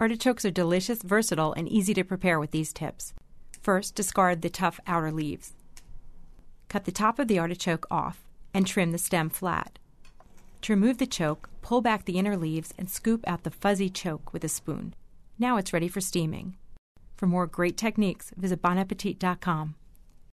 Artichokes are delicious, versatile, and easy to prepare with these tips. First, discard the tough outer leaves. Cut the top of the artichoke off and trim the stem flat. To remove the choke, pull back the inner leaves and scoop out the fuzzy choke with a spoon. Now it's ready for steaming. For more great techniques, visit bonappetit.com.